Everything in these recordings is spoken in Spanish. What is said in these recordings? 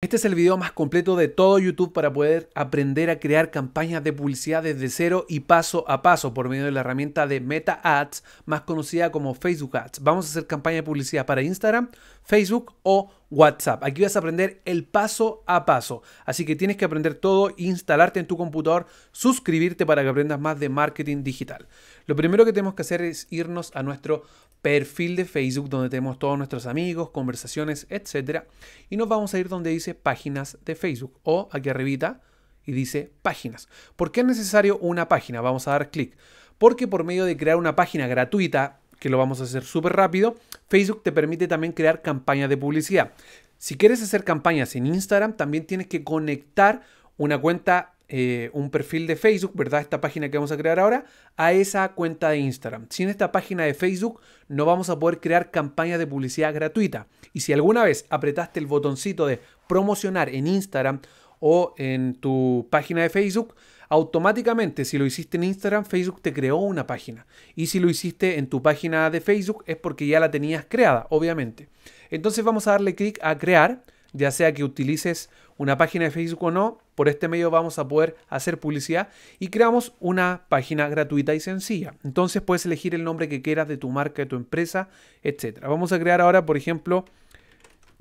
Este es el video más completo de todo YouTube para poder aprender a crear campañas de publicidad desde cero y paso a paso por medio de la herramienta de Meta Ads, más conocida como Facebook Ads. Vamos a hacer campaña de publicidad para Instagram, Facebook o WhatsApp. Aquí vas a aprender el paso a paso. Así que tienes que aprender todo, instalarte en tu computador, suscribirte para que aprendas más de marketing digital. Lo primero que tenemos que hacer es irnos a nuestro perfil de Facebook donde tenemos todos nuestros amigos, conversaciones, etcétera, Y nos vamos a ir donde dice páginas de Facebook o aquí arribita y dice páginas. ¿Por qué es necesario una página? Vamos a dar clic. Porque por medio de crear una página gratuita, que lo vamos a hacer súper rápido, Facebook te permite también crear campañas de publicidad. Si quieres hacer campañas en Instagram, también tienes que conectar una cuenta eh, un perfil de Facebook, ¿verdad? Esta página que vamos a crear ahora, a esa cuenta de Instagram. Sin esta página de Facebook no vamos a poder crear campañas de publicidad gratuita. Y si alguna vez apretaste el botoncito de promocionar en Instagram o en tu página de Facebook, automáticamente si lo hiciste en Instagram, Facebook te creó una página. Y si lo hiciste en tu página de Facebook es porque ya la tenías creada, obviamente. Entonces vamos a darle clic a crear, ya sea que utilices una página de Facebook o no, por este medio vamos a poder hacer publicidad y creamos una página gratuita y sencilla. Entonces puedes elegir el nombre que quieras de tu marca, de tu empresa, etc. Vamos a crear ahora, por ejemplo,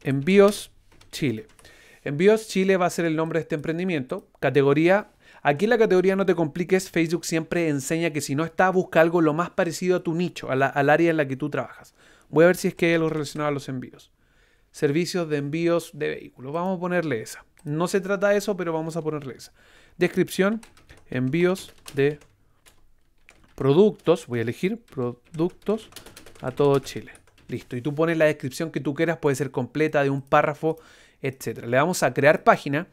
Envíos Chile. Envíos Chile va a ser el nombre de este emprendimiento. Categoría. Aquí en la categoría no te compliques, Facebook siempre enseña que si no está, busca algo lo más parecido a tu nicho, al área en la que tú trabajas. Voy a ver si es que hay algo relacionado a los envíos servicios de envíos de vehículos. Vamos a ponerle esa. No se trata de eso, pero vamos a ponerle esa. Descripción, envíos de productos. Voy a elegir productos a todo Chile. Listo. Y tú pones la descripción que tú quieras, puede ser completa, de un párrafo, etc. Le vamos a crear página.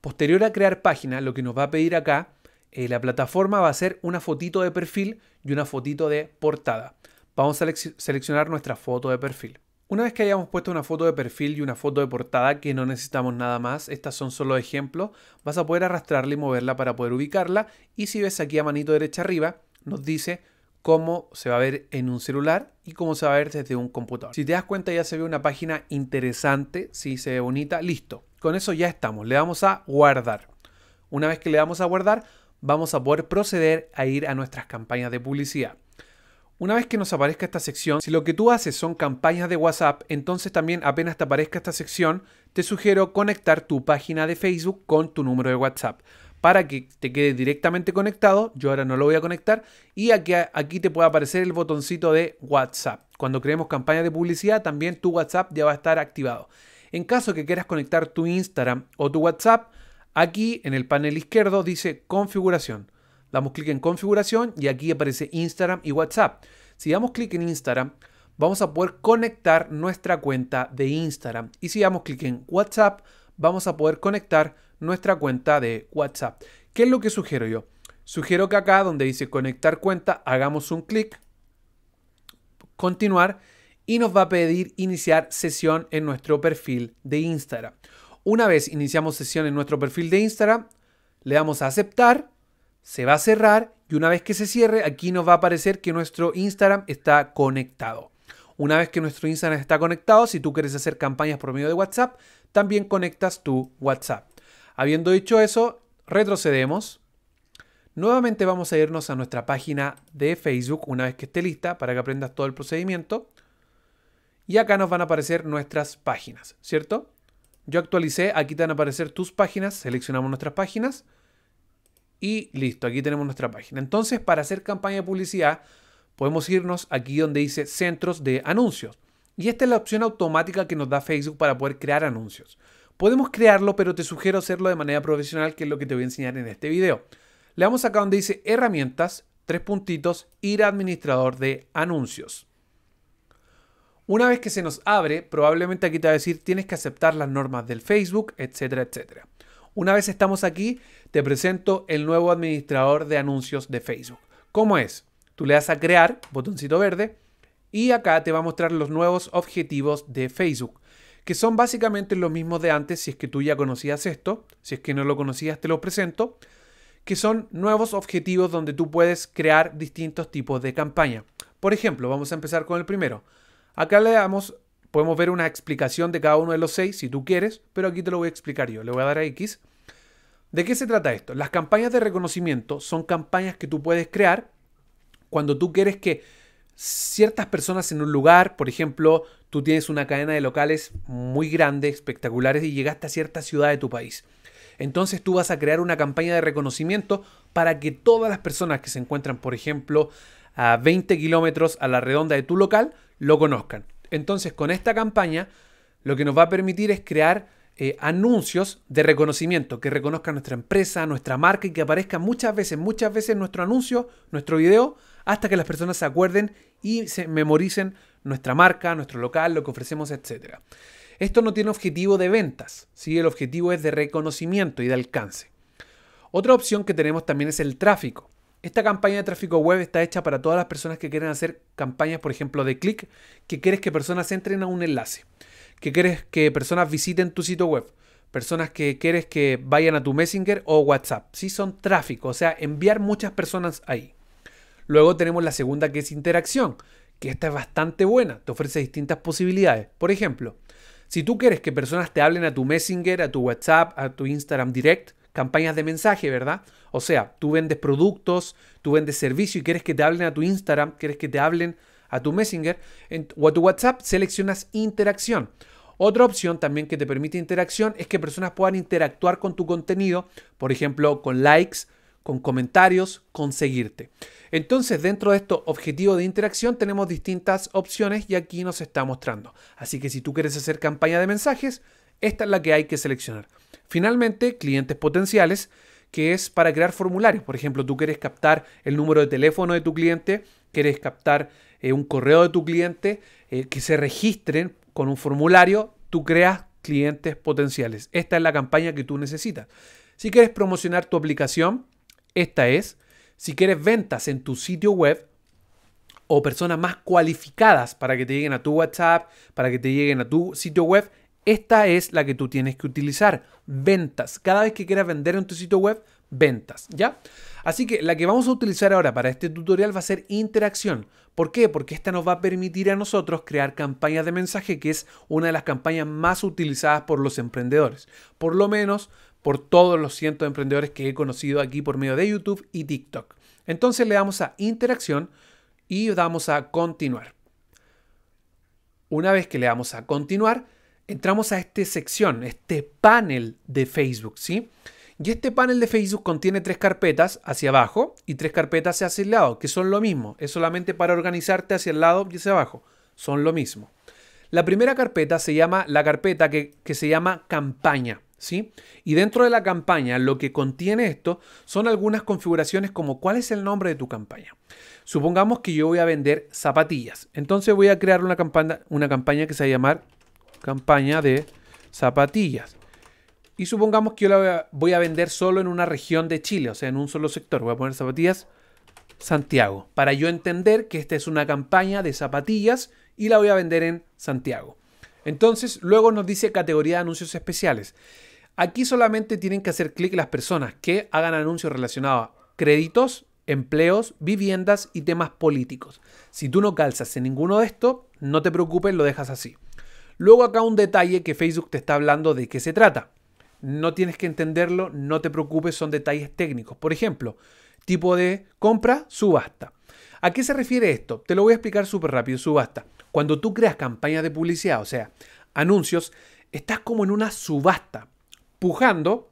Posterior a crear página, lo que nos va a pedir acá, eh, la plataforma va a ser una fotito de perfil y una fotito de portada. Vamos a seleccionar nuestra foto de perfil. Una vez que hayamos puesto una foto de perfil y una foto de portada que no necesitamos nada más, estas son solo ejemplos, vas a poder arrastrarla y moverla para poder ubicarla y si ves aquí a manito derecha arriba nos dice cómo se va a ver en un celular y cómo se va a ver desde un computador. Si te das cuenta ya se ve una página interesante, si se ve bonita, listo. Con eso ya estamos, le damos a guardar. Una vez que le damos a guardar, vamos a poder proceder a ir a nuestras campañas de publicidad. Una vez que nos aparezca esta sección, si lo que tú haces son campañas de WhatsApp, entonces también apenas te aparezca esta sección, te sugiero conectar tu página de Facebook con tu número de WhatsApp para que te quede directamente conectado. Yo ahora no lo voy a conectar y aquí, aquí te puede aparecer el botoncito de WhatsApp. Cuando creemos campaña de publicidad, también tu WhatsApp ya va a estar activado. En caso que quieras conectar tu Instagram o tu WhatsApp, aquí en el panel izquierdo dice configuración. Damos clic en configuración y aquí aparece Instagram y WhatsApp. Si damos clic en Instagram, vamos a poder conectar nuestra cuenta de Instagram. Y si damos clic en WhatsApp, vamos a poder conectar nuestra cuenta de WhatsApp. ¿Qué es lo que sugiero yo? Sugiero que acá donde dice conectar cuenta, hagamos un clic, continuar y nos va a pedir iniciar sesión en nuestro perfil de Instagram. Una vez iniciamos sesión en nuestro perfil de Instagram, le damos a aceptar se va a cerrar y una vez que se cierre, aquí nos va a aparecer que nuestro Instagram está conectado. Una vez que nuestro Instagram está conectado, si tú quieres hacer campañas por medio de WhatsApp, también conectas tu WhatsApp. Habiendo dicho eso, retrocedemos. Nuevamente vamos a irnos a nuestra página de Facebook una vez que esté lista para que aprendas todo el procedimiento. Y acá nos van a aparecer nuestras páginas, ¿cierto? Yo actualicé, aquí te van a aparecer tus páginas, seleccionamos nuestras páginas. Y listo, aquí tenemos nuestra página. Entonces, para hacer campaña de publicidad, podemos irnos aquí donde dice centros de anuncios. Y esta es la opción automática que nos da Facebook para poder crear anuncios. Podemos crearlo, pero te sugiero hacerlo de manera profesional, que es lo que te voy a enseñar en este video. Le damos acá donde dice herramientas, tres puntitos, ir a administrador de anuncios. Una vez que se nos abre, probablemente aquí te va a decir tienes que aceptar las normas del Facebook, etcétera, etcétera. Una vez estamos aquí, te presento el nuevo administrador de anuncios de Facebook. ¿Cómo es? Tú le das a crear, botoncito verde, y acá te va a mostrar los nuevos objetivos de Facebook, que son básicamente los mismos de antes si es que tú ya conocías esto, si es que no lo conocías te lo presento, que son nuevos objetivos donde tú puedes crear distintos tipos de campaña. Por ejemplo, vamos a empezar con el primero. Acá le damos Podemos ver una explicación de cada uno de los seis si tú quieres, pero aquí te lo voy a explicar yo. Le voy a dar a X. ¿De qué se trata esto? Las campañas de reconocimiento son campañas que tú puedes crear cuando tú quieres que ciertas personas en un lugar, por ejemplo, tú tienes una cadena de locales muy grandes, espectaculares y llegaste a cierta ciudad de tu país. Entonces tú vas a crear una campaña de reconocimiento para que todas las personas que se encuentran, por ejemplo, a 20 kilómetros a la redonda de tu local, lo conozcan. Entonces, con esta campaña, lo que nos va a permitir es crear eh, anuncios de reconocimiento, que reconozca nuestra empresa, nuestra marca y que aparezca muchas veces, muchas veces nuestro anuncio, nuestro video, hasta que las personas se acuerden y se memoricen nuestra marca, nuestro local, lo que ofrecemos, etc. Esto no tiene objetivo de ventas, el objetivo es de reconocimiento y de alcance. Otra opción que tenemos también es el tráfico. Esta campaña de tráfico web está hecha para todas las personas que quieren hacer campañas, por ejemplo, de clic, que quieres que personas entren a un enlace, que quieres que personas visiten tu sitio web, personas que quieres que vayan a tu Messenger o WhatsApp. Sí, son tráfico, o sea, enviar muchas personas ahí. Luego tenemos la segunda que es interacción, que esta es bastante buena, te ofrece distintas posibilidades. Por ejemplo, si tú quieres que personas te hablen a tu Messenger, a tu WhatsApp, a tu Instagram Direct, campañas de mensaje, ¿verdad? O sea, tú vendes productos, tú vendes servicio y quieres que te hablen a tu Instagram, quieres que te hablen a tu Messenger en, o a tu WhatsApp, seleccionas interacción. Otra opción también que te permite interacción es que personas puedan interactuar con tu contenido, por ejemplo, con likes, con comentarios, conseguirte. Entonces, dentro de estos objetivo de interacción tenemos distintas opciones y aquí nos está mostrando. Así que si tú quieres hacer campaña de mensajes, esta es la que hay que seleccionar. Finalmente, clientes potenciales, que es para crear formularios. Por ejemplo, tú quieres captar el número de teléfono de tu cliente, quieres captar eh, un correo de tu cliente, eh, que se registren con un formulario, tú creas clientes potenciales. Esta es la campaña que tú necesitas. Si quieres promocionar tu aplicación, esta es. Si quieres ventas en tu sitio web o personas más cualificadas para que te lleguen a tu WhatsApp, para que te lleguen a tu sitio web, esta es la que tú tienes que utilizar. Ventas. Cada vez que quieras vender en tu sitio web, ventas, ¿ya? Así que la que vamos a utilizar ahora para este tutorial va a ser interacción. ¿Por qué? Porque esta nos va a permitir a nosotros crear campañas de mensaje, que es una de las campañas más utilizadas por los emprendedores. Por lo menos por todos los cientos de emprendedores que he conocido aquí por medio de YouTube y TikTok. Entonces le damos a interacción y damos a continuar. Una vez que le damos a continuar, entramos a esta sección, este panel de Facebook, ¿sí? Y este panel de Facebook contiene tres carpetas hacia abajo y tres carpetas hacia el lado, que son lo mismo. Es solamente para organizarte hacia el lado y hacia abajo. Son lo mismo. La primera carpeta se llama la carpeta que, se llama campaña. ¿Sí? Y dentro de la campaña lo que contiene esto son algunas configuraciones como cuál es el nombre de tu campaña. Supongamos que yo voy a vender zapatillas. Entonces voy a crear una campaña, una campaña que se va a llamar campaña de zapatillas. Y supongamos que yo la voy a vender solo en una región de Chile, o sea, en un solo sector. Voy a poner zapatillas Santiago, para yo entender que esta es una campaña de zapatillas y la voy a vender en Santiago. Entonces, luego nos dice categoría de anuncios especiales. Aquí solamente tienen que hacer clic las personas que hagan anuncios relacionados a créditos, empleos, viviendas y temas políticos. Si tú no calzas en ninguno de estos, no te preocupes, lo dejas así. Luego acá un detalle que Facebook te está hablando de qué se trata. No tienes que entenderlo, no te preocupes, son detalles técnicos. Por ejemplo, tipo de compra, subasta. ¿A qué se refiere esto? Te lo voy a explicar súper rápido, subasta. Cuando tú creas campañas de publicidad, o sea, anuncios, estás como en una subasta, pujando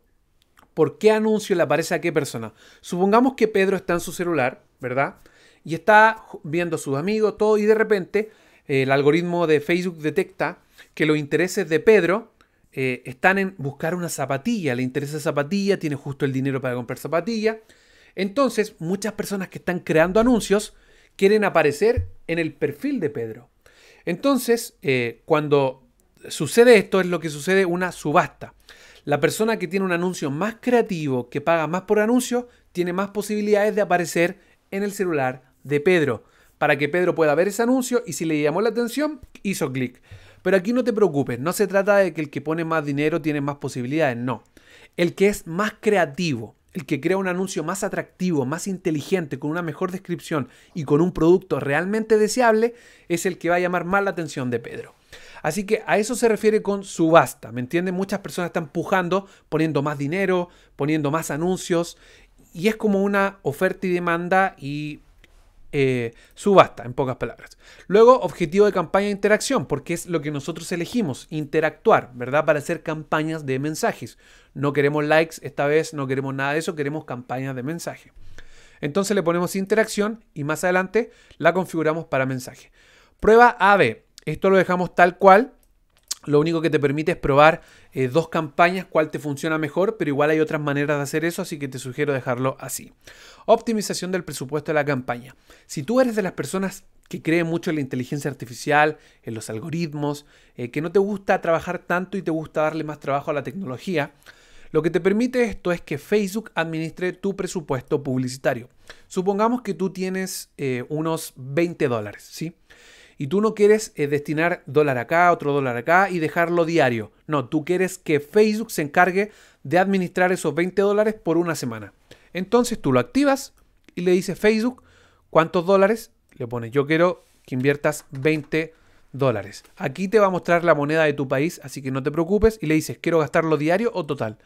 por qué anuncio le aparece a qué persona. Supongamos que Pedro está en su celular, ¿verdad? Y está viendo a sus amigos, todo, y de repente el algoritmo de Facebook detecta que los intereses de Pedro eh, están en buscar una zapatilla, le interesa zapatilla, tiene justo el dinero para comprar zapatilla. Entonces, muchas personas que están creando anuncios quieren aparecer en el perfil de Pedro. Entonces, eh, cuando sucede esto, es lo que sucede una subasta. La persona que tiene un anuncio más creativo, que paga más por anuncio, tiene más posibilidades de aparecer en el celular de Pedro para que Pedro pueda ver ese anuncio y si le llamó la atención, hizo clic. Pero aquí no te preocupes, no se trata de que el que pone más dinero tiene más posibilidades, no. El que es más creativo, el que crea un anuncio más atractivo, más inteligente, con una mejor descripción y con un producto realmente deseable, es el que va a llamar más la atención de Pedro. Así que a eso se refiere con subasta, ¿me entienden? Muchas personas están pujando, poniendo más dinero, poniendo más anuncios, y es como una oferta y demanda y eh, subasta, en pocas palabras. Luego, objetivo de campaña de interacción, porque es lo que nosotros elegimos, interactuar, ¿verdad? Para hacer campañas de mensajes. No queremos likes esta vez, no queremos nada de eso, queremos campañas de mensaje. Entonces le ponemos interacción y más adelante la configuramos para mensaje. Prueba AB. Esto lo dejamos tal cual lo único que te permite es probar eh, dos campañas, cuál te funciona mejor, pero igual hay otras maneras de hacer eso, así que te sugiero dejarlo así. Optimización del presupuesto de la campaña. Si tú eres de las personas que cree mucho en la inteligencia artificial, en los algoritmos, eh, que no te gusta trabajar tanto y te gusta darle más trabajo a la tecnología, lo que te permite esto es que Facebook administre tu presupuesto publicitario. Supongamos que tú tienes eh, unos 20 dólares, ¿sí? Y tú no quieres eh, destinar dólar acá, otro dólar acá y dejarlo diario. No, tú quieres que Facebook se encargue de administrar esos 20 dólares por una semana. Entonces tú lo activas y le dices Facebook, ¿cuántos dólares? Le pones, yo quiero que inviertas 20 dólares. Aquí te va a mostrar la moneda de tu país, así que no te preocupes y le dices, quiero gastarlo diario o total.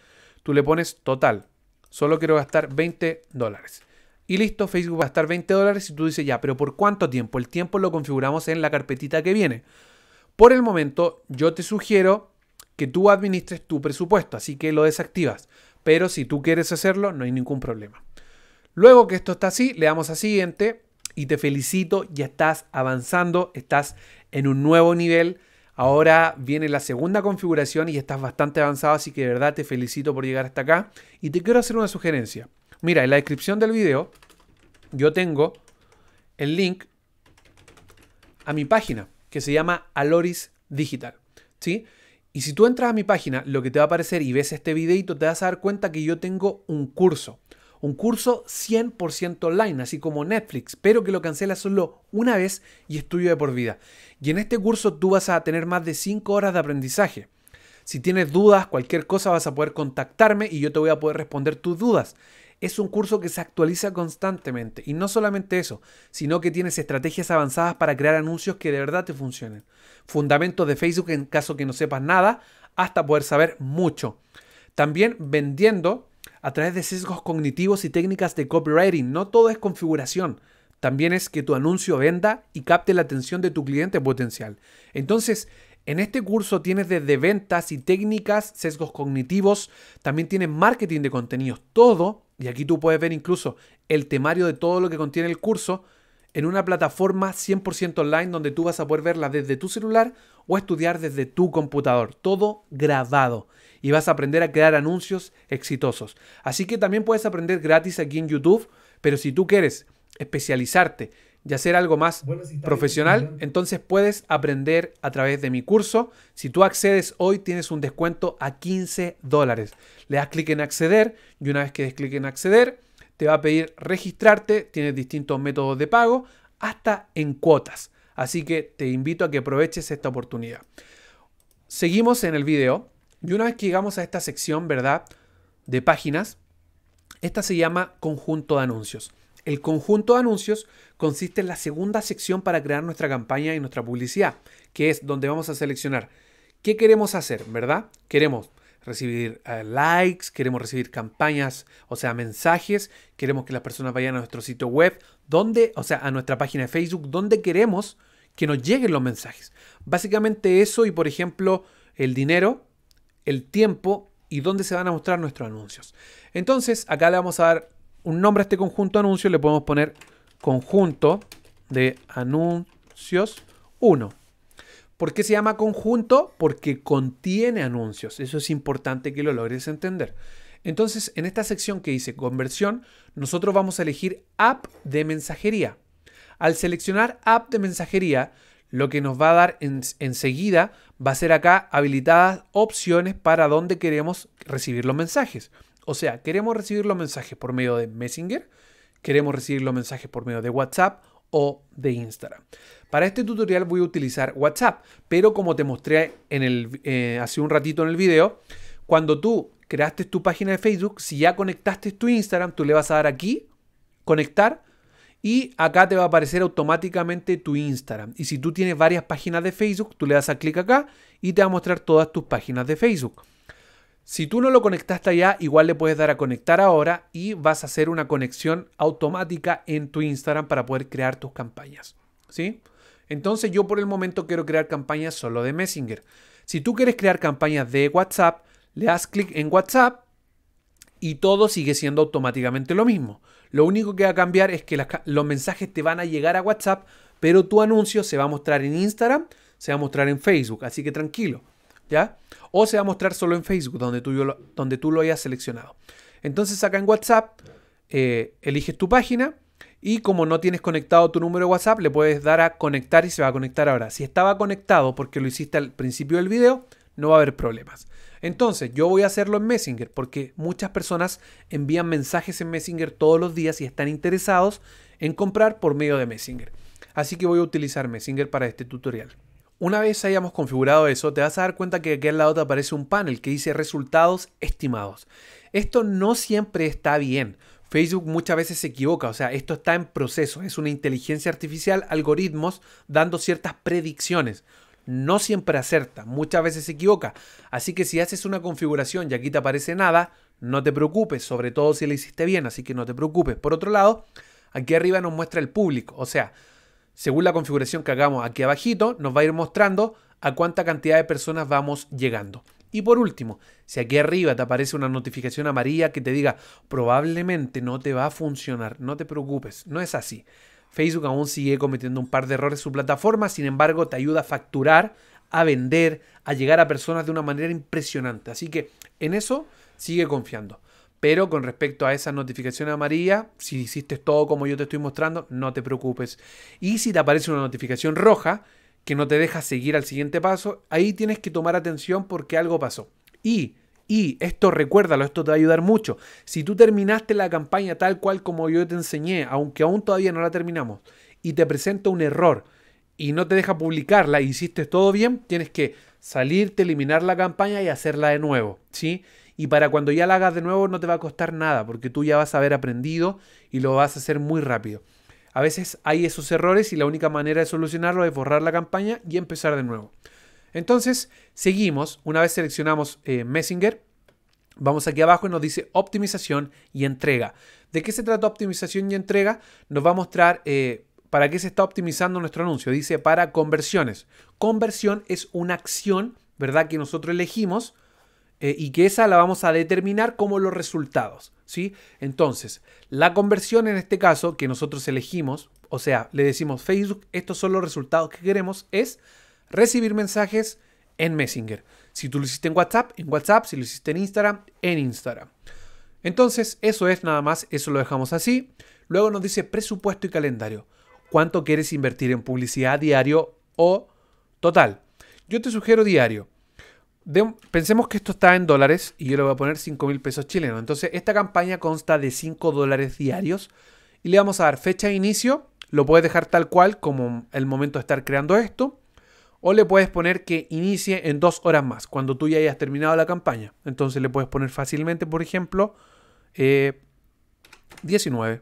Tú le pones total, solo quiero gastar 20 dólares. Y listo, Facebook va a estar 20 dólares y tú dices ya, pero ¿por cuánto tiempo? El tiempo lo configuramos en la carpetita que viene. Por el momento, yo te sugiero que tú administres tu presupuesto, así que lo desactivas. Pero si tú quieres hacerlo, no hay ningún problema. Luego que esto está así, le damos a siguiente y te felicito, ya estás avanzando, estás en un nuevo nivel. Ahora viene la segunda configuración y estás bastante avanzado, así que de verdad te felicito por llegar hasta acá. Y te quiero hacer una sugerencia. Mira, en la descripción del video yo tengo el link a mi página que se llama Aloris Digital. ¿Sí? Y si tú entras a mi página, lo que te va a aparecer y ves este videito, te vas a dar cuenta que yo tengo un curso. Un curso 100% online, así como Netflix, pero que lo cancelas solo una vez y es de por vida. Y en este curso tú vas a tener más de 5 horas de aprendizaje. Si tienes dudas, cualquier cosa, vas a poder contactarme y yo te voy a poder responder tus dudas es un curso que se actualiza constantemente. Y no solamente eso, sino que tienes estrategias avanzadas para crear anuncios que de verdad te funcionen. Fundamentos de Facebook en caso que no sepas nada, hasta poder saber mucho. También vendiendo a través de sesgos cognitivos y técnicas de copywriting. No todo es configuración. También es que tu anuncio venda y capte la atención de tu cliente potencial. Entonces, en este curso tienes desde ventas y técnicas, sesgos cognitivos, también tienes marketing de contenidos, todo, y aquí tú puedes ver incluso el temario de todo lo que contiene el curso en una plataforma 100% online donde tú vas a poder verla desde tu celular o estudiar desde tu computador, todo grabado. Y vas a aprender a crear anuncios exitosos. Así que también puedes aprender gratis aquí en YouTube, pero si tú quieres especializarte y hacer algo más profesional, entonces puedes aprender a través de mi curso. Si tú accedes hoy, tienes un descuento a 15 dólares. Le das clic en acceder y una vez que des clic en acceder, te va a pedir registrarte. Tienes distintos métodos de pago, hasta en cuotas. Así que te invito a que aproveches esta oportunidad. Seguimos en el video y una vez que llegamos a esta sección, ¿verdad? De páginas, esta se llama conjunto de anuncios. El conjunto de anuncios consiste en la segunda sección para crear nuestra campaña y nuestra publicidad, que es donde vamos a seleccionar qué queremos hacer, ¿verdad? Queremos recibir eh, likes, queremos recibir campañas, o sea, mensajes, queremos que las personas vayan a nuestro sitio web, donde, o sea, a nuestra página de Facebook, donde queremos que nos lleguen los mensajes. Básicamente eso y por ejemplo el dinero, el tiempo y dónde se van a mostrar nuestros anuncios. Entonces, acá le vamos a dar un nombre a este conjunto de anuncios, le podemos poner conjunto de anuncios 1. ¿Por qué se llama conjunto? Porque contiene anuncios. Eso es importante que lo logres entender. Entonces, en esta sección que dice conversión, nosotros vamos a elegir app de mensajería. Al seleccionar app de mensajería, lo que nos va a dar enseguida va a ser acá habilitadas opciones para dónde queremos recibir los mensajes. O sea, queremos recibir los mensajes por medio de Messenger, queremos recibir los mensajes por medio de WhatsApp o de Instagram. Para este tutorial voy a utilizar WhatsApp, pero como te mostré en eh, hace un ratito en el video, cuando tú creaste tu página de Facebook, si ya conectaste tu Instagram, tú le vas a dar aquí, conectar, y acá te va a aparecer automáticamente tu Instagram. Y si tú tienes varias páginas de Facebook, tú le das a clic acá y te va a mostrar todas tus páginas de Facebook. Si tú no lo conectaste allá, igual le puedes dar a conectar ahora y vas a hacer una conexión automática en tu Instagram para poder crear tus campañas. ¿Sí? Entonces yo por el momento quiero crear campañas solo de Messenger. Si tú quieres crear campañas de WhatsApp, le das clic en WhatsApp y todo sigue siendo automáticamente lo mismo. Lo único que va a cambiar es que los mensajes te van a llegar a WhatsApp, pero tu anuncio se va a mostrar en Instagram, se va a mostrar en Facebook. Así que tranquilo, ¿ya? O se va a mostrar solo en Facebook, donde tú, lo, donde tú lo hayas seleccionado. Entonces acá en WhatsApp eh, eliges tu página y como no tienes conectado tu número de WhatsApp, le puedes dar a conectar y se va a conectar ahora. Si estaba conectado porque lo hiciste al principio del video, no va a haber problemas. Entonces, yo voy a hacerlo en Messenger porque muchas personas envían mensajes en Messenger todos los días y están interesados en comprar por medio de Messenger. Así que voy a utilizar Messenger para este tutorial. Una vez hayamos configurado eso, te vas a dar cuenta que aquí al lado te aparece un panel que dice resultados estimados. Esto no siempre está bien. Facebook muchas veces se equivoca, o sea, esto está en proceso, es una inteligencia artificial, algoritmos dando ciertas predicciones. No siempre acerta, muchas veces se equivoca. Así que si haces una configuración y aquí te aparece nada, no te preocupes, sobre todo si la hiciste bien, así que no te preocupes. Por otro lado, aquí arriba nos muestra el público, o sea, según la configuración que hagamos aquí abajito, nos va a ir mostrando a cuánta cantidad de personas vamos llegando. Y por último, si aquí arriba te aparece una notificación amarilla que te diga probablemente no te va a funcionar, no te preocupes, no es así. Facebook aún sigue cometiendo un par de errores en su plataforma, sin embargo te ayuda a facturar, a vender, a llegar a personas de una manera impresionante. Así que en eso sigue confiando. Pero con respecto a esa notificación amarilla si hiciste todo como yo te estoy mostrando, no te preocupes. Y si te aparece una notificación roja que no te deja seguir al siguiente paso, ahí tienes que tomar atención porque algo pasó. Y, y, esto recuérdalo, esto te va a ayudar mucho. Si tú terminaste la campaña tal cual como yo te enseñé, aunque aún todavía no la terminamos, y te presenta un error y no te deja publicarla, hiciste todo bien, tienes que salirte, eliminar la campaña y hacerla de nuevo, ¿sí? sí y para cuando ya la hagas de nuevo no te va a costar nada porque tú ya vas a haber aprendido y lo vas a hacer muy rápido. A veces hay esos errores y la única manera de solucionarlo es borrar la campaña y empezar de nuevo. Entonces, seguimos. Una vez seleccionamos eh, Messenger, vamos aquí abajo y nos dice optimización y entrega. ¿De qué se trata optimización y entrega? Nos va a mostrar eh, para qué se está optimizando nuestro anuncio. Dice para conversiones. Conversión es una acción, ¿verdad? Que nosotros elegimos eh, y que esa la vamos a determinar como los resultados. ¿sí? Entonces, la conversión en este caso que nosotros elegimos, o sea, le decimos Facebook, estos son los resultados que queremos, es recibir mensajes en Messenger. Si tú lo hiciste en WhatsApp, en WhatsApp, si lo hiciste en Instagram, en Instagram. Entonces, eso es nada más, eso lo dejamos así. Luego nos dice presupuesto y calendario. ¿Cuánto quieres invertir en publicidad diario o total? Yo te sugiero diario pensemos que esto está en dólares y yo le voy a poner 5 mil pesos chilenos. Entonces, esta campaña consta de 5 dólares diarios y le vamos a dar fecha de inicio. Lo puedes dejar tal cual como el momento de estar creando esto. O le puedes poner que inicie en dos horas más, cuando tú ya hayas terminado la campaña. Entonces le puedes poner fácilmente, por ejemplo, 19. Eh,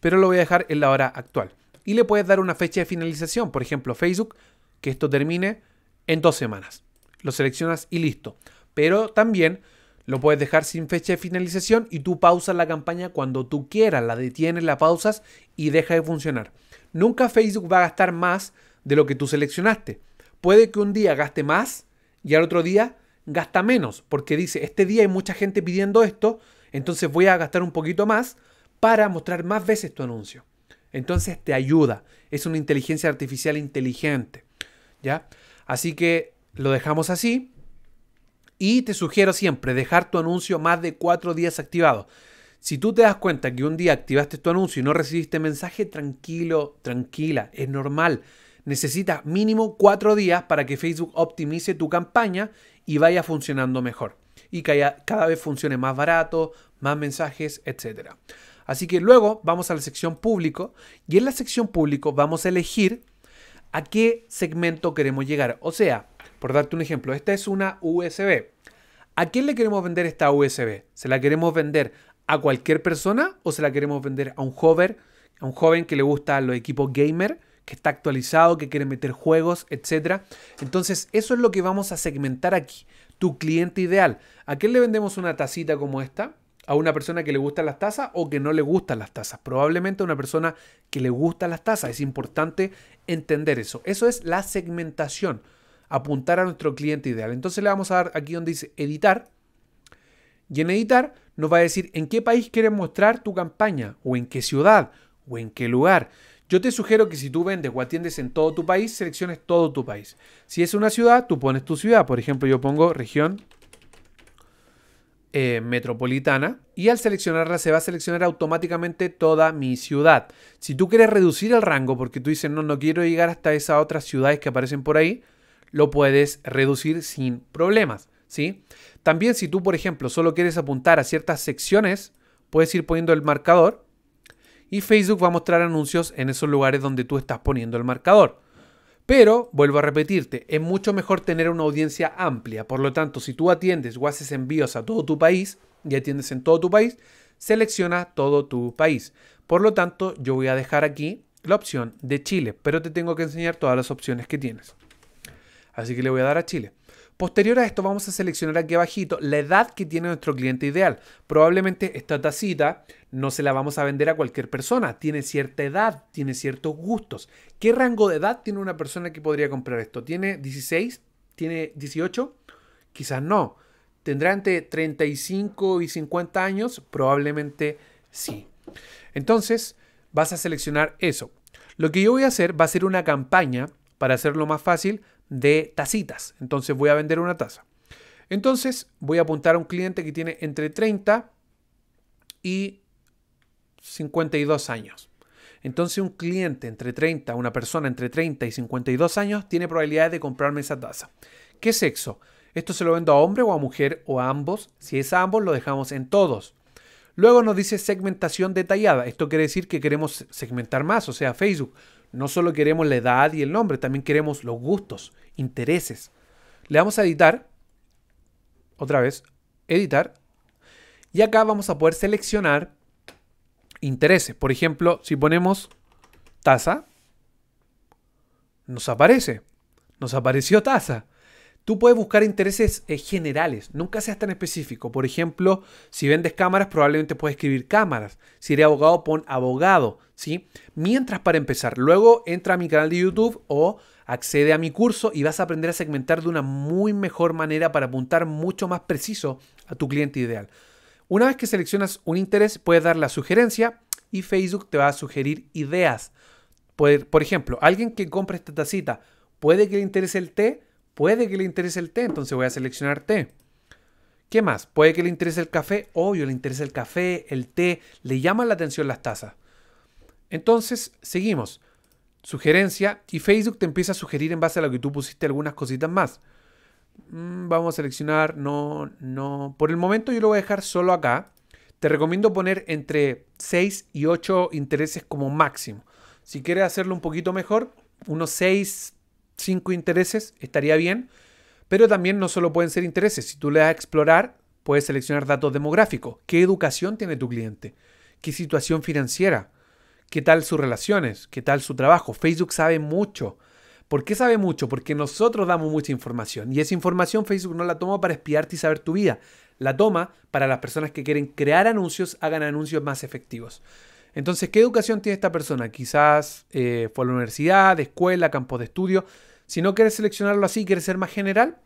Pero lo voy a dejar en la hora actual. Y le puedes dar una fecha de finalización, por ejemplo, Facebook, que esto termine en dos semanas lo seleccionas y listo. Pero también lo puedes dejar sin fecha de finalización y tú pausas la campaña cuando tú quieras, la detienes, la pausas y deja de funcionar. Nunca Facebook va a gastar más de lo que tú seleccionaste. Puede que un día gaste más y al otro día gasta menos, porque dice, este día hay mucha gente pidiendo esto, entonces voy a gastar un poquito más para mostrar más veces tu anuncio. Entonces te ayuda, es una inteligencia artificial inteligente, ¿ya? Así que lo dejamos así. Y te sugiero siempre dejar tu anuncio más de cuatro días activado. Si tú te das cuenta que un día activaste tu anuncio y no recibiste mensaje, tranquilo, tranquila, es normal. Necesitas mínimo cuatro días para que Facebook optimice tu campaña y vaya funcionando mejor. Y que cada vez funcione más barato, más mensajes, etc. Así que luego vamos a la sección público y en la sección público vamos a elegir a qué segmento queremos llegar. O sea, por darte un ejemplo, esta es una USB. ¿A quién le queremos vender esta USB? ¿Se la queremos vender a cualquier persona o se la queremos vender a un joven, a un joven que le gusta los equipos gamer, que está actualizado, que quiere meter juegos, etcétera? Entonces, eso es lo que vamos a segmentar aquí, tu cliente ideal. ¿A quién le vendemos una tacita como esta? a una persona que le gustan las tazas o que no le gustan las tazas. Probablemente a una persona que le gustan las tazas. Es importante entender eso. Eso es la segmentación apuntar a nuestro cliente ideal. Entonces le vamos a dar aquí donde dice editar. Y en editar nos va a decir en qué país quieres mostrar tu campaña o en qué ciudad o en qué lugar. Yo te sugiero que si tú vendes o atiendes en todo tu país, selecciones todo tu país. Si es una ciudad, tú pones tu ciudad. Por ejemplo, yo pongo región eh, metropolitana y al seleccionarla se va a seleccionar automáticamente toda mi ciudad. Si tú quieres reducir el rango porque tú dices no, no quiero llegar hasta esas otras ciudades que aparecen por ahí, lo puedes reducir sin problemas, ¿sí? También si tú, por ejemplo, solo quieres apuntar a ciertas secciones, puedes ir poniendo el marcador y Facebook va a mostrar anuncios en esos lugares donde tú estás poniendo el marcador. Pero, vuelvo a repetirte, es mucho mejor tener una audiencia amplia. Por lo tanto, si tú atiendes o haces envíos a todo tu país y atiendes en todo tu país, selecciona todo tu país. Por lo tanto, yo voy a dejar aquí la opción de Chile, pero te tengo que enseñar todas las opciones que tienes. Así que le voy a dar a Chile. Posterior a esto vamos a seleccionar aquí abajito la edad que tiene nuestro cliente ideal. Probablemente esta tacita no se la vamos a vender a cualquier persona. Tiene cierta edad, tiene ciertos gustos. ¿Qué rango de edad tiene una persona que podría comprar esto? ¿Tiene 16? ¿Tiene 18? Quizás no. ¿Tendrá entre 35 y 50 años? Probablemente sí. Entonces vas a seleccionar eso. Lo que yo voy a hacer va a ser una campaña para hacerlo más fácil de tacitas. Entonces voy a vender una taza. Entonces voy a apuntar a un cliente que tiene entre 30 y 52 años. Entonces un cliente entre 30, una persona entre 30 y 52 años tiene probabilidades de comprarme esa taza. ¿Qué sexo? Esto se lo vendo a hombre o a mujer o a ambos. Si es a ambos, lo dejamos en todos. Luego nos dice segmentación detallada. Esto quiere decir que queremos segmentar más, o sea, Facebook. No solo queremos la edad y el nombre, también queremos los gustos, intereses. Le vamos a editar, otra vez, editar. Y acá vamos a poder seleccionar intereses. Por ejemplo, si ponemos tasa, nos aparece. Nos apareció tasa. Tú puedes buscar intereses eh, generales, nunca seas tan específico. Por ejemplo, si vendes cámaras, probablemente puedes escribir cámaras. Si eres abogado, pon abogado, ¿sí? Mientras para empezar, luego entra a mi canal de YouTube o accede a mi curso y vas a aprender a segmentar de una muy mejor manera para apuntar mucho más preciso a tu cliente ideal. Una vez que seleccionas un interés, puedes dar la sugerencia y Facebook te va a sugerir ideas. por ejemplo, alguien que compra esta tacita, puede que le interese el té, Puede que le interese el té, entonces voy a seleccionar té. ¿Qué más? Puede que le interese el café, obvio, le interesa el café, el té, le llaman la atención las tazas. Entonces, seguimos. Sugerencia y Facebook te empieza a sugerir en base a lo que tú pusiste algunas cositas más. Mm, vamos a seleccionar, no, no. Por el momento yo lo voy a dejar solo acá. Te recomiendo poner entre 6 y 8 intereses como máximo. Si quieres hacerlo un poquito mejor, unos 6, cinco intereses, estaría bien, pero también no solo pueden ser intereses, si tú le das a explorar, puedes seleccionar datos demográficos, qué educación tiene tu cliente, qué situación financiera, qué tal sus relaciones, qué tal su trabajo. Facebook sabe mucho. ¿Por qué sabe mucho? Porque nosotros damos mucha información y esa información Facebook no la toma para espiarte y saber tu vida, la toma para las personas que quieren crear anuncios, hagan anuncios más efectivos. Entonces, ¿qué educación tiene esta persona? Quizás eh, fue a la universidad, escuela, campos de estudio. Si no quieres seleccionarlo así quieres ser más general,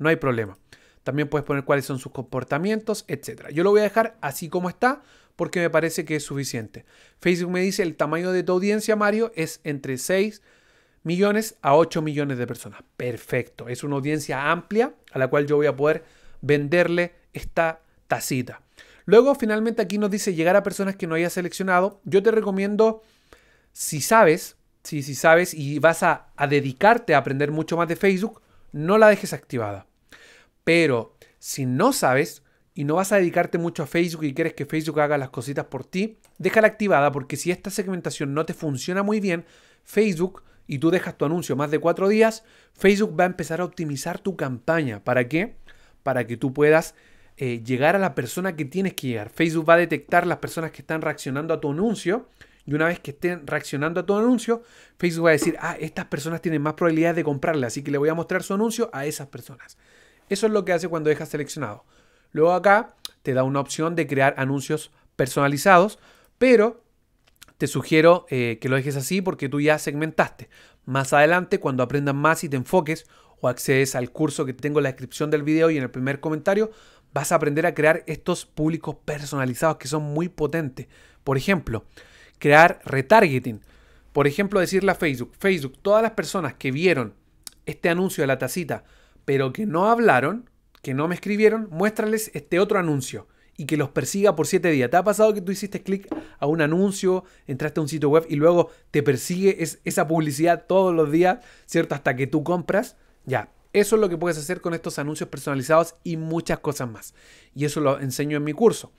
no hay problema. También puedes poner cuáles son sus comportamientos, etc. Yo lo voy a dejar así como está porque me parece que es suficiente. Facebook me dice el tamaño de tu audiencia, Mario, es entre 6 millones a 8 millones de personas. Perfecto. Es una audiencia amplia a la cual yo voy a poder venderle esta tacita. Luego, finalmente, aquí nos dice llegar a personas que no hayas seleccionado. Yo te recomiendo, si sabes, si, sabes y vas a, dedicarte a aprender mucho más de Facebook, no la dejes activada. Pero si no sabes y no vas a dedicarte mucho a Facebook y quieres que Facebook haga las cositas por ti, déjala activada porque si esta segmentación no te funciona muy bien, Facebook y tú dejas tu anuncio más de cuatro días, Facebook va a empezar a optimizar tu campaña. ¿Para qué? Para que tú puedas eh, llegar a la persona que tienes que llegar. Facebook va a detectar las personas que están reaccionando a tu anuncio y una vez que estén reaccionando a tu anuncio, Facebook va a decir, ah, estas personas tienen más probabilidades de comprarle, así que le voy a mostrar su anuncio a esas personas. Eso es lo que hace cuando dejas seleccionado. Luego acá te da una opción de crear anuncios personalizados, pero te sugiero eh, que lo dejes así porque tú ya segmentaste. Más adelante, cuando aprendas más y te enfoques o accedes al curso que tengo en la descripción del video y en el primer comentario, vas a aprender a crear estos públicos personalizados que son muy potentes. Por ejemplo, crear retargeting. Por ejemplo, decirle a Facebook, Facebook, todas las personas que vieron este anuncio de la tacita, pero que no hablaron, que no me escribieron, muéstrales este otro anuncio y que los persiga por siete días. ¿Te ha pasado que tú hiciste clic a un anuncio, entraste a un sitio web y luego te persigue esa publicidad todos los días, ¿cierto? Hasta que tú compras. Ya, eso es lo que puedes hacer con estos anuncios personalizados y muchas cosas más. Y eso lo enseño en mi curso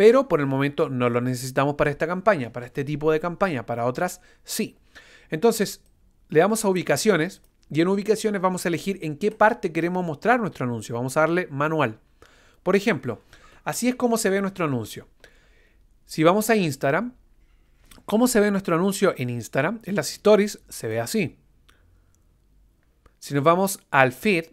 pero por el momento no lo necesitamos para esta campaña, para este tipo de campaña, para otras sí. Entonces, le damos a ubicaciones y en ubicaciones vamos a elegir en qué parte queremos mostrar nuestro anuncio. Vamos a darle manual. Por ejemplo, así es como se ve nuestro anuncio. Si vamos a Instagram, ¿cómo se ve nuestro anuncio en Instagram? En las stories se ve así. Si nos vamos al feed,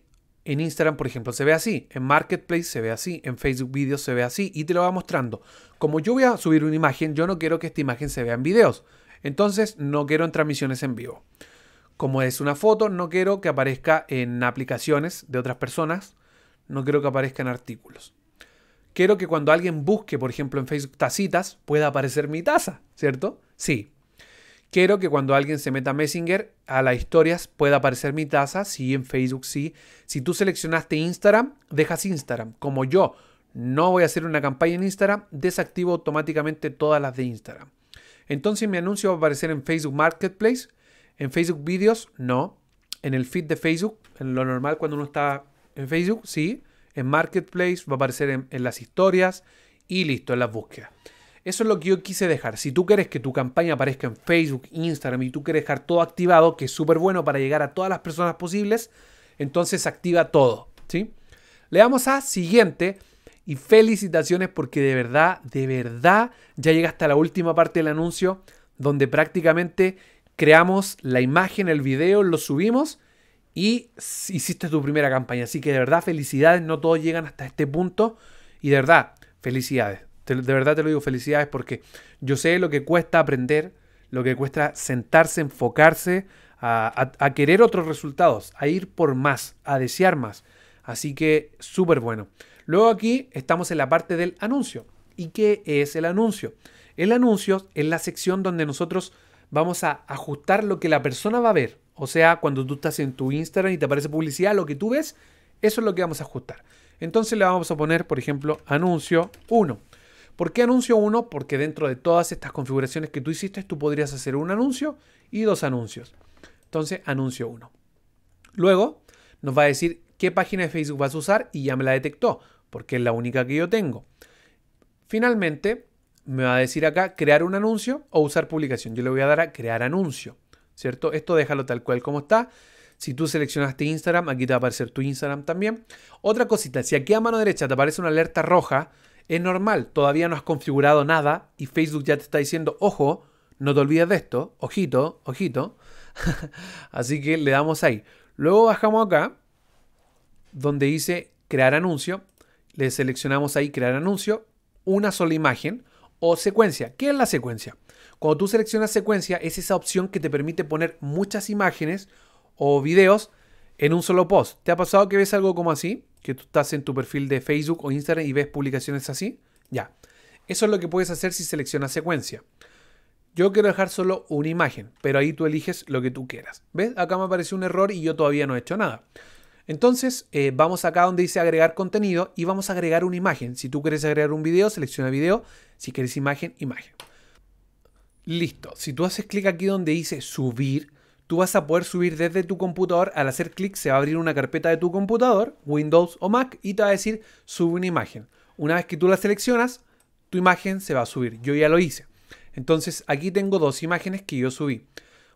en Instagram, por ejemplo, se ve así. En Marketplace se ve así. En Facebook Videos se ve así. Y te lo va mostrando. Como yo voy a subir una imagen, yo no quiero que esta imagen se vea en videos. Entonces, no quiero en transmisiones en vivo. Como es una foto, no quiero que aparezca en aplicaciones de otras personas. No quiero que aparezca en artículos. Quiero que cuando alguien busque, por ejemplo, en Facebook tacitas, pueda aparecer mi taza, ¿cierto? Sí, Quiero que cuando alguien se meta a Messenger, a las historias pueda aparecer mi tasa. sí, en Facebook sí. Si tú seleccionaste Instagram, dejas Instagram. Como yo no voy a hacer una campaña en Instagram, desactivo automáticamente todas las de Instagram. Entonces mi anuncio va a aparecer en Facebook Marketplace, en Facebook Videos, no. En el feed de Facebook, en lo normal cuando uno está en Facebook, sí. En Marketplace va a aparecer en, en las historias y listo, en las búsquedas. Eso es lo que yo quise dejar. Si tú quieres que tu campaña aparezca en Facebook, Instagram y tú quieres dejar todo activado, que es súper bueno para llegar a todas las personas posibles, entonces activa todo. ¿sí? Le damos a siguiente y felicitaciones porque de verdad, de verdad ya llega hasta la última parte del anuncio donde prácticamente creamos la imagen, el video, lo subimos y hiciste tu primera campaña. Así que de verdad felicidades, no todos llegan hasta este punto y de verdad felicidades de verdad te lo digo, felicidades porque yo sé lo que cuesta aprender, lo que cuesta sentarse, enfocarse, a, a querer otros resultados, a ir por más, a desear más. Así que súper bueno. Luego aquí estamos en la parte del anuncio. ¿Y qué es el anuncio? El anuncio es la sección donde nosotros vamos a ajustar lo que la persona va a ver. O sea, cuando tú estás en tu Instagram y te aparece publicidad, lo que tú ves, eso es lo que vamos a ajustar. Entonces le vamos a poner, por ejemplo, anuncio 1. ¿Por qué anuncio uno? Porque dentro de todas estas configuraciones que tú hiciste, tú podrías hacer un anuncio y dos anuncios. Entonces, anuncio uno. Luego, nos va a decir qué página de Facebook vas a usar y ya me la detectó, porque es la única que yo tengo. Finalmente, me va a decir acá crear un anuncio o usar publicación. Yo le voy a dar a crear anuncio, ¿cierto? Esto déjalo tal cual como está. Si tú seleccionaste Instagram, aquí te va a aparecer tu Instagram también. Otra cosita, si aquí a mano derecha te aparece una alerta roja, es normal, todavía no has configurado nada y Facebook ya te está diciendo, ojo, no te olvides de esto, ojito, ojito. Así que le damos ahí. Luego bajamos acá, donde dice crear anuncio. Le seleccionamos ahí crear anuncio, una sola imagen o secuencia. ¿Qué es la secuencia? Cuando tú seleccionas secuencia es esa opción que te permite poner muchas imágenes o videos en un solo post. ¿Te ha pasado que ves algo como así? que tú estás en tu perfil de Facebook o Instagram y ves publicaciones así. Ya. Eso es lo que puedes hacer si seleccionas secuencia. Yo quiero dejar solo una imagen, pero ahí tú eliges lo que tú quieras. ¿Ves? Acá me apareció un error y yo todavía no he hecho nada. Entonces, eh, vamos acá donde dice agregar contenido y vamos a agregar una imagen. Si tú quieres agregar un video, selecciona video. Si quieres imagen, imagen. Listo. Si tú haces clic aquí donde dice subir, tú vas a poder subir desde tu computador. Al hacer clic se va a abrir una carpeta de tu computador, Windows o Mac, y te va a decir sube una imagen. Una vez que tú la seleccionas, tu imagen se va a subir. Yo ya lo hice. Entonces aquí tengo dos imágenes que yo subí.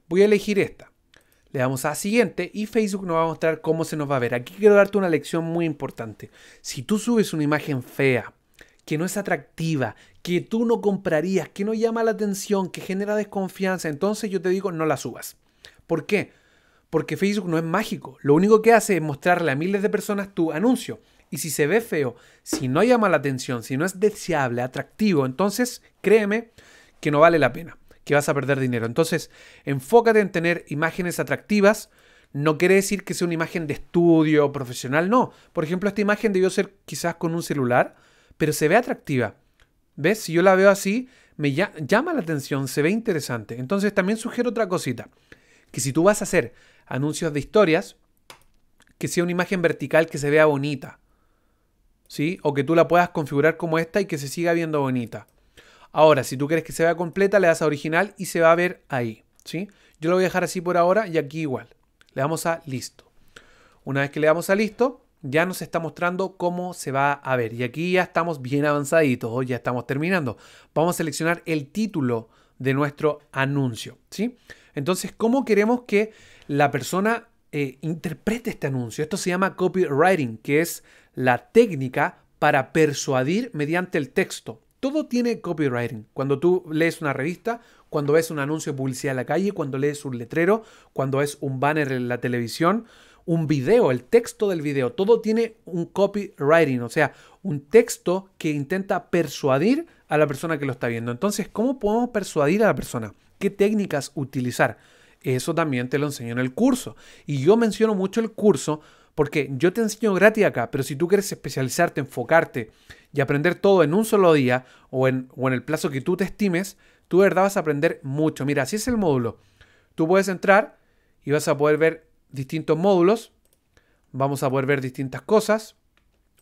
Voy a elegir esta. Le damos a siguiente y Facebook nos va a mostrar cómo se nos va a ver. Aquí quiero darte una lección muy importante. Si tú subes una imagen fea, que no es atractiva, que tú no comprarías, que no llama la atención, que genera desconfianza, entonces yo te digo no la subas. ¿Por qué? Porque Facebook no es mágico. Lo único que hace es mostrarle a miles de personas tu anuncio. Y si se ve feo, si no llama la atención, si no es deseable, atractivo, entonces créeme que no vale la pena, que vas a perder dinero. Entonces, enfócate en tener imágenes atractivas. No quiere decir que sea una imagen de estudio profesional, no. Por ejemplo, esta imagen debió ser quizás con un celular, pero se ve atractiva. ¿Ves? Si yo la veo así, me llama la atención, se ve interesante. Entonces, también sugiero otra cosita que si tú vas a hacer anuncios de historias, que sea una imagen vertical que se vea bonita. ¿Sí? O que tú la puedas configurar como esta y que se siga viendo bonita. Ahora, si tú quieres que se vea completa, le das a original y se va a ver ahí. ¿Sí? Yo lo voy a dejar así por ahora y aquí igual. Le damos a listo. Una vez que le damos a listo, ya nos está mostrando cómo se va a ver. Y aquí ya estamos bien avanzaditos, ya estamos terminando. Vamos a seleccionar el título de nuestro anuncio, ¿sí? Entonces, ¿cómo queremos que la persona eh, interprete este anuncio? Esto se llama copywriting, que es la técnica para persuadir mediante el texto. Todo tiene copywriting. Cuando tú lees una revista, cuando ves un anuncio de publicidad en la calle, cuando lees un letrero, cuando ves un banner en la televisión, un video, el texto del video, todo tiene un copywriting, o sea, un texto que intenta persuadir a la persona que lo está viendo. Entonces, ¿cómo podemos persuadir a la persona? qué técnicas utilizar. Eso también te lo enseño en el curso. Y yo menciono mucho el curso porque yo te enseño gratis acá, pero si tú quieres especializarte, enfocarte y aprender todo en un solo día o en, o en el plazo que tú te estimes, tú de verdad vas a aprender mucho. Mira, así es el módulo. Tú puedes entrar y vas a poder ver distintos módulos. Vamos a poder ver distintas cosas,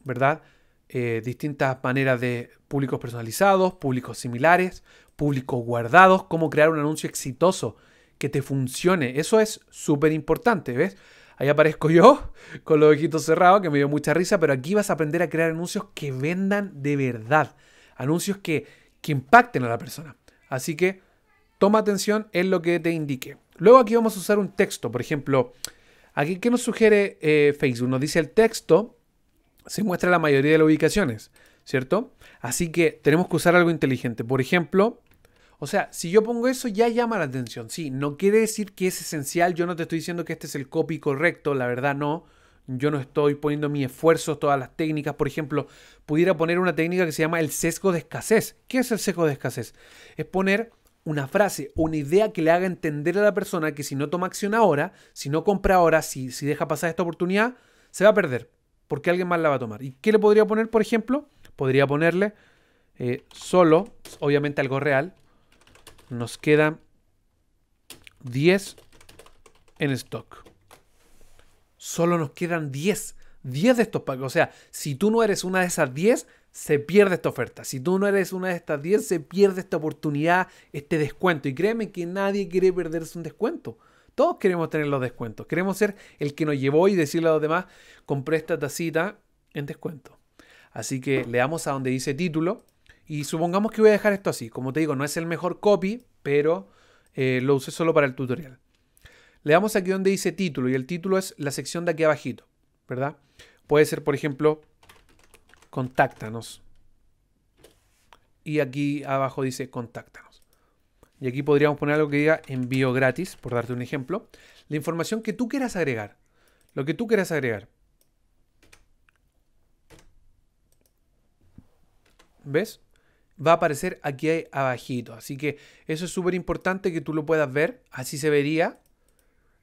¿verdad? Eh, distintas maneras de públicos personalizados, públicos similares, público guardados, cómo crear un anuncio exitoso que te funcione. Eso es súper importante, ¿ves? Ahí aparezco yo con los ojitos cerrados, que me dio mucha risa, pero aquí vas a aprender a crear anuncios que vendan de verdad. Anuncios que, que impacten a la persona. Así que toma atención en lo que te indique. Luego aquí vamos a usar un texto, por ejemplo, aquí que nos sugiere eh, Facebook, nos dice el texto, se muestra la mayoría de las ubicaciones, ¿cierto? Así que tenemos que usar algo inteligente. Por ejemplo, o sea, si yo pongo eso ya llama la atención. Sí, no quiere decir que es esencial. Yo no te estoy diciendo que este es el copy correcto, la verdad no. Yo no estoy poniendo mi esfuerzo, todas las técnicas. Por ejemplo, pudiera poner una técnica que se llama el sesgo de escasez. ¿Qué es el sesgo de escasez? Es poner una frase, una idea que le haga entender a la persona que si no toma acción ahora, si no compra ahora, si, si deja pasar esta oportunidad, se va a perder. Porque alguien más la va a tomar. ¿Y qué le podría poner, por ejemplo? Podría ponerle eh, solo, obviamente algo real, nos quedan 10 en stock. Solo nos quedan 10. 10 de estos pagos. O sea, si tú no eres una de esas 10, se pierde esta oferta. Si tú no eres una de estas 10, se pierde esta oportunidad, este descuento. Y créeme que nadie quiere perderse un descuento. Todos queremos tener los descuentos. Queremos ser el que nos llevó y decirle a los demás, compré esta tacita en descuento. Así que le damos a donde dice título y supongamos que voy a dejar esto así. Como te digo, no es el mejor copy, pero eh, lo usé solo para el tutorial. Le damos aquí donde dice título y el título es la sección de aquí abajito, ¿verdad? Puede ser, por ejemplo, contáctanos. Y aquí abajo dice contáctanos. Y aquí podríamos poner algo que diga envío gratis, por darte un ejemplo. La información que tú quieras agregar. Lo que tú quieras agregar. ¿Ves? va a aparecer aquí abajito. Así que eso es súper importante que tú lo puedas ver. Así se vería.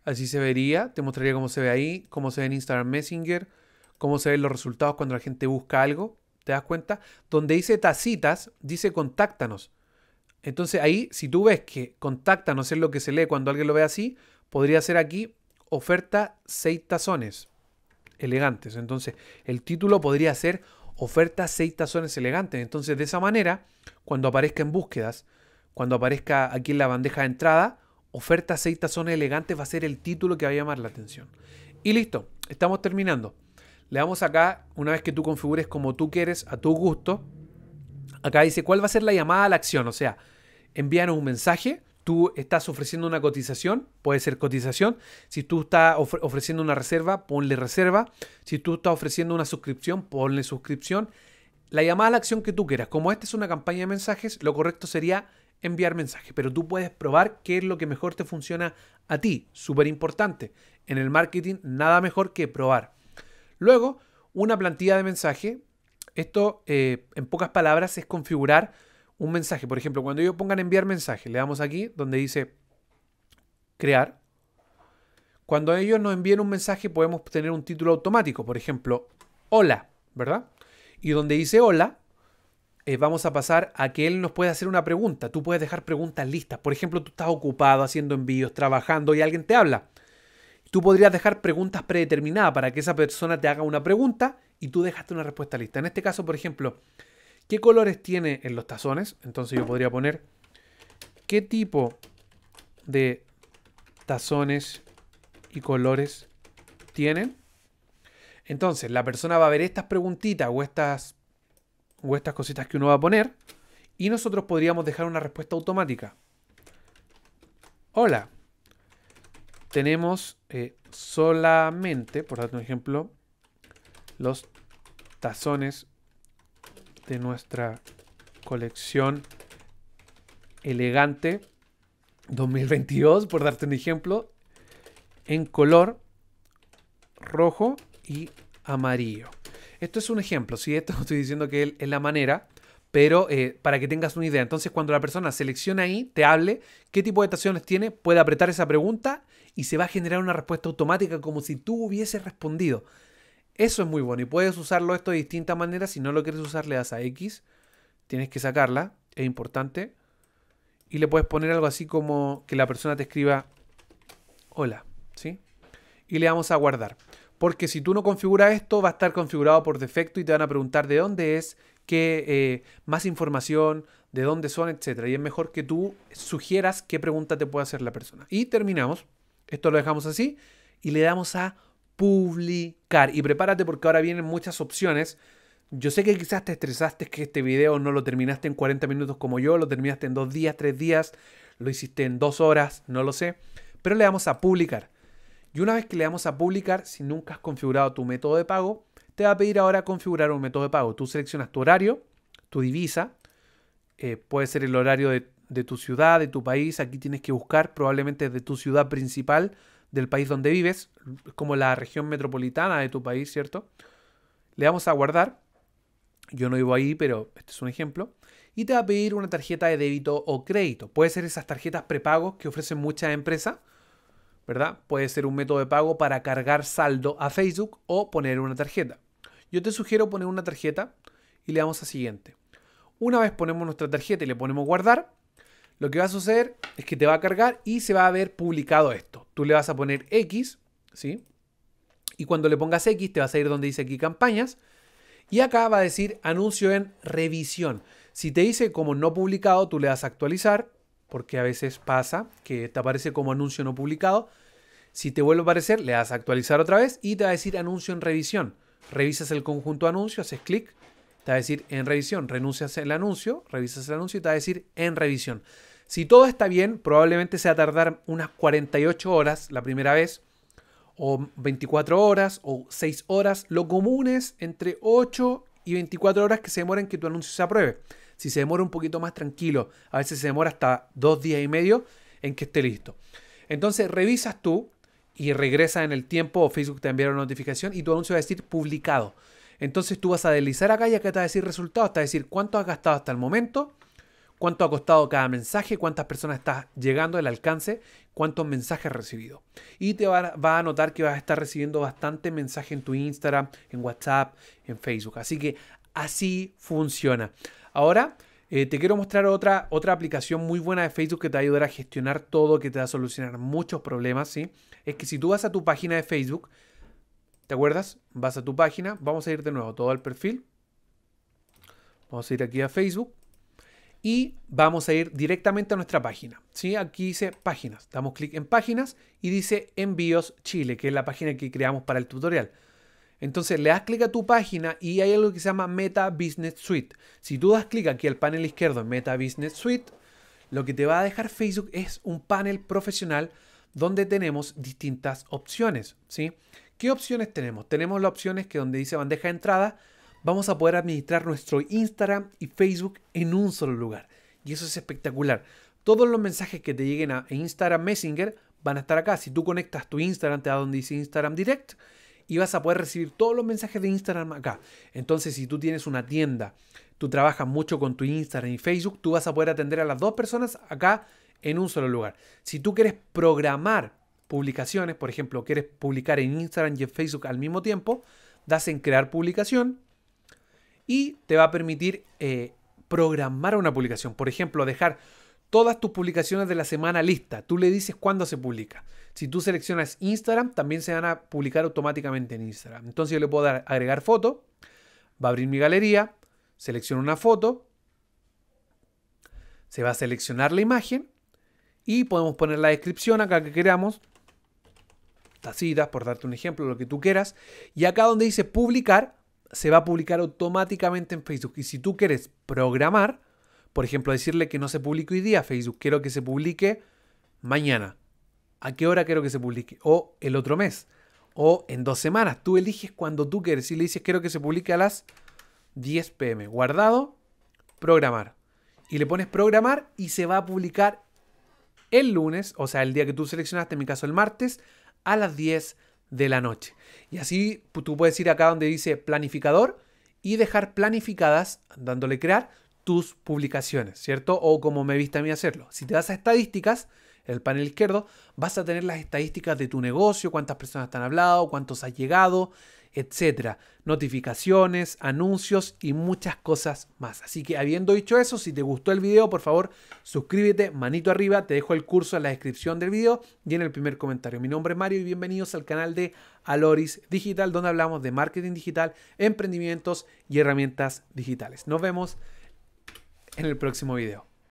Así se vería. Te mostraría cómo se ve ahí, cómo se ve en Instagram Messenger, cómo se ven los resultados cuando la gente busca algo. ¿Te das cuenta? Donde dice tacitas, dice contáctanos. Entonces ahí, si tú ves que contáctanos es lo que se lee cuando alguien lo ve así, podría ser aquí oferta seis tazones elegantes. Entonces el título podría ser oferta seis tazones elegantes. Entonces, de esa manera, cuando aparezca en búsquedas, cuando aparezca aquí en la bandeja de entrada, oferta seis tazones elegantes va a ser el título que va a llamar la atención. Y listo, estamos terminando. Le damos acá, una vez que tú configures como tú quieres, a tu gusto, acá dice cuál va a ser la llamada a la acción, o sea, envíanos un mensaje tú estás ofreciendo una cotización, puede ser cotización. Si tú estás ofreciendo una reserva, ponle reserva. Si tú estás ofreciendo una suscripción, ponle suscripción. La llamada a la acción que tú quieras. Como esta es una campaña de mensajes, lo correcto sería enviar mensajes, pero tú puedes probar qué es lo que mejor te funciona a ti. Súper importante. En el marketing, nada mejor que probar. Luego, una plantilla de mensaje. Esto, eh, en pocas palabras, es configurar un mensaje. Por ejemplo, cuando ellos pongan enviar mensaje, le damos aquí donde dice crear. Cuando ellos nos envíen un mensaje podemos tener un título automático, por ejemplo, hola, ¿verdad? Y donde dice hola, eh, vamos a pasar a que él nos puede hacer una pregunta. Tú puedes dejar preguntas listas. Por ejemplo, tú estás ocupado haciendo envíos, trabajando y alguien te habla. Tú podrías dejar preguntas predeterminadas para que esa persona te haga una pregunta y tú dejaste una respuesta lista. En este caso, por ejemplo, qué colores tiene en los tazones. Entonces yo podría poner qué tipo de tazones y colores tienen. Entonces la persona va a ver estas preguntitas o estas, o estas cositas que uno va a poner y nosotros podríamos dejar una respuesta automática. Hola, tenemos eh, solamente, por dar un ejemplo, los tazones de nuestra colección elegante 2022, por darte un ejemplo, en color rojo y amarillo. Esto es un ejemplo, si ¿sí? esto estoy diciendo que es la manera, pero eh, para que tengas una idea. Entonces, cuando la persona selecciona ahí, te hable qué tipo de estaciones tiene, puede apretar esa pregunta y se va a generar una respuesta automática como si tú hubieses respondido. Eso es muy bueno. Y puedes usarlo esto de distintas maneras. Si no lo quieres usar, le das a X. Tienes que sacarla. Es importante. Y le puedes poner algo así como que la persona te escriba hola. ¿Sí? Y le damos a guardar. Porque si tú no configuras esto, va a estar configurado por defecto y te van a preguntar de dónde es, qué, eh, más información, de dónde son, etc. Y es mejor que tú sugieras qué pregunta te puede hacer la persona. Y terminamos. Esto lo dejamos así y le damos a publicar. Y prepárate porque ahora vienen muchas opciones. Yo sé que quizás te estresaste que este video no lo terminaste en 40 minutos como yo, lo terminaste en dos días, tres días, lo hiciste en dos horas, no lo sé. Pero le vamos a publicar. Y una vez que le damos a publicar, si nunca has configurado tu método de pago, te va a pedir ahora configurar un método de pago. Tú seleccionas tu horario, tu divisa, eh, puede ser el horario de, de tu ciudad, de tu país, aquí tienes que buscar probablemente de tu ciudad principal del país donde vives, como la región metropolitana de tu país, ¿cierto? Le vamos a guardar. Yo no vivo ahí, pero este es un ejemplo. Y te va a pedir una tarjeta de débito o crédito. Puede ser esas tarjetas prepago que ofrecen muchas empresas, ¿verdad? Puede ser un método de pago para cargar saldo a Facebook o poner una tarjeta. Yo te sugiero poner una tarjeta y le damos a siguiente. Una vez ponemos nuestra tarjeta y le ponemos guardar, lo que va a suceder es que te va a cargar y se va a ver publicado esto. Tú le vas a poner X, ¿sí? Y cuando le pongas X, te vas a ir donde dice aquí campañas. Y acá va a decir anuncio en revisión. Si te dice como no publicado, tú le das a actualizar, porque a veces pasa que te aparece como anuncio no publicado. Si te vuelve a aparecer, le das a actualizar otra vez y te va a decir anuncio en revisión. Revisas el conjunto anuncios, haces clic te va a decir en revisión, renuncias el anuncio, revisas el anuncio y te va a decir en revisión. Si todo está bien, probablemente sea tardar unas 48 horas la primera vez, o 24 horas, o 6 horas. Lo común es entre 8 y 24 horas que se demora en que tu anuncio se apruebe. Si se demora un poquito más tranquilo, a veces se demora hasta 2 días y medio en que esté listo. Entonces revisas tú y regresa en el tiempo Facebook te enviará una notificación y tu anuncio va a decir publicado. Entonces tú vas a deslizar acá y acá te va a decir resultados, te va a decir cuánto has gastado hasta el momento, cuánto ha costado cada mensaje, cuántas personas estás llegando, al alcance, cuántos mensajes has recibido. Y te va, a notar que vas a estar recibiendo bastante mensaje en tu Instagram, en WhatsApp, en Facebook. Así que así funciona. Ahora... Eh, te quiero mostrar otra, otra aplicación muy buena de Facebook que te va a ayudar a gestionar todo, que te va a solucionar muchos problemas, ¿sí? Es que si tú vas a tu página de Facebook, ¿Te acuerdas? Vas a tu página, vamos a ir de nuevo todo al perfil. Vamos a ir aquí a Facebook y vamos a ir directamente a nuestra página. ¿sí? Aquí dice páginas, damos clic en páginas y dice envíos Chile, que es la página que creamos para el tutorial. Entonces le das clic a tu página y hay algo que se llama Meta Business Suite. Si tú das clic aquí al panel izquierdo en Meta Business Suite, lo que te va a dejar Facebook es un panel profesional donde tenemos distintas opciones. ¿sí? ¿Qué opciones tenemos? Tenemos las opciones que donde dice bandeja de entrada, vamos a poder administrar nuestro Instagram y Facebook en un solo lugar. Y eso es espectacular. Todos los mensajes que te lleguen a Instagram Messenger van a estar acá. Si tú conectas tu Instagram, te da donde dice Instagram Direct y vas a poder recibir todos los mensajes de Instagram acá. Entonces, si tú tienes una tienda, tú trabajas mucho con tu Instagram y Facebook, tú vas a poder atender a las dos personas acá en un solo lugar. Si tú quieres programar publicaciones, por ejemplo, quieres publicar en Instagram y en Facebook al mismo tiempo, das en crear publicación y te va a permitir eh, programar una publicación. Por ejemplo, dejar todas tus publicaciones de la semana lista. Tú le dices cuándo se publica. Si tú seleccionas Instagram, también se van a publicar automáticamente en Instagram. Entonces yo le puedo dar agregar foto, va a abrir mi galería, selecciono una foto, se va a seleccionar la imagen y podemos poner la descripción acá que queramos citas, por darte un ejemplo, lo que tú quieras. Y acá donde dice publicar, se va a publicar automáticamente en Facebook. Y si tú quieres programar, por ejemplo, decirle que no se publique hoy día Facebook, quiero que se publique mañana. ¿A qué hora quiero que se publique? O el otro mes. O en dos semanas. Tú eliges cuando tú quieres. Y le dices, quiero que se publique a las 10 pm. Guardado, programar. Y le pones programar y se va a publicar el lunes, o sea, el día que tú seleccionaste, en mi caso el martes, a las 10 de la noche. Y así pues, tú puedes ir acá donde dice planificador y dejar planificadas, dándole crear, tus publicaciones, ¿cierto? O como me viste a mí hacerlo. Si te das a estadísticas, el panel izquierdo, vas a tener las estadísticas de tu negocio, cuántas personas te han hablado, cuántos has llegado, etcétera, notificaciones, anuncios y muchas cosas más. Así que habiendo dicho eso, si te gustó el video, por favor, suscríbete, manito arriba, te dejo el curso en la descripción del video y en el primer comentario. Mi nombre es Mario y bienvenidos al canal de Aloris Digital, donde hablamos de marketing digital, emprendimientos y herramientas digitales. Nos vemos en el próximo video.